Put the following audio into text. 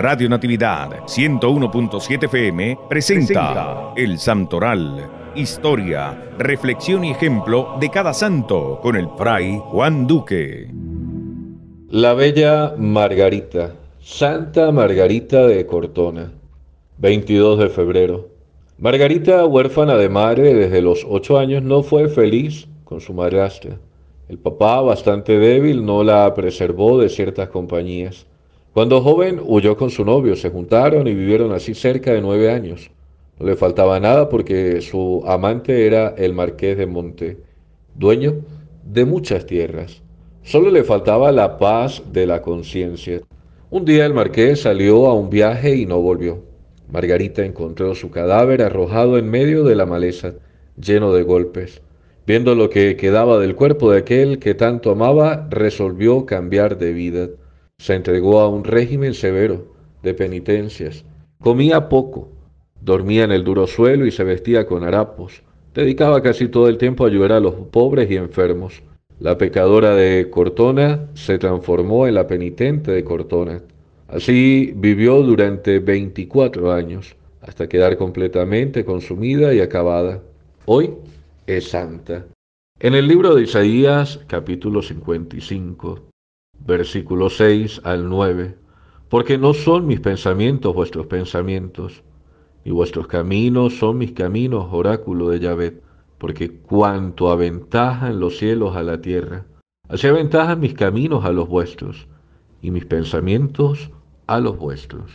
Radio Natividad 101.7 FM presenta El Santoral, historia, reflexión y ejemplo de cada santo con el fray Juan Duque. La bella Margarita, Santa Margarita de Cortona, 22 de febrero. Margarita, huérfana de madre desde los 8 años, no fue feliz con su madrastra. El papá, bastante débil, no la preservó de ciertas compañías. Cuando joven huyó con su novio, se juntaron y vivieron así cerca de nueve años. No le faltaba nada porque su amante era el marqués de Monte, dueño de muchas tierras. Solo le faltaba la paz de la conciencia. Un día el marqués salió a un viaje y no volvió. Margarita encontró su cadáver arrojado en medio de la maleza, lleno de golpes. Viendo lo que quedaba del cuerpo de aquel que tanto amaba, resolvió cambiar de vida se entregó a un régimen severo de penitencias. Comía poco, dormía en el duro suelo y se vestía con harapos. Dedicaba casi todo el tiempo a ayudar a los pobres y enfermos. La pecadora de Cortona se transformó en la penitente de Cortona. Así vivió durante 24 años, hasta quedar completamente consumida y acabada. Hoy es santa. En el libro de Isaías, capítulo 55, versículo 6 al 9, porque no son mis pensamientos vuestros pensamientos, y vuestros caminos son mis caminos, oráculo de Yahvé, porque cuanto aventajan los cielos a la tierra, así aventajan mis caminos a los vuestros, y mis pensamientos a los vuestros.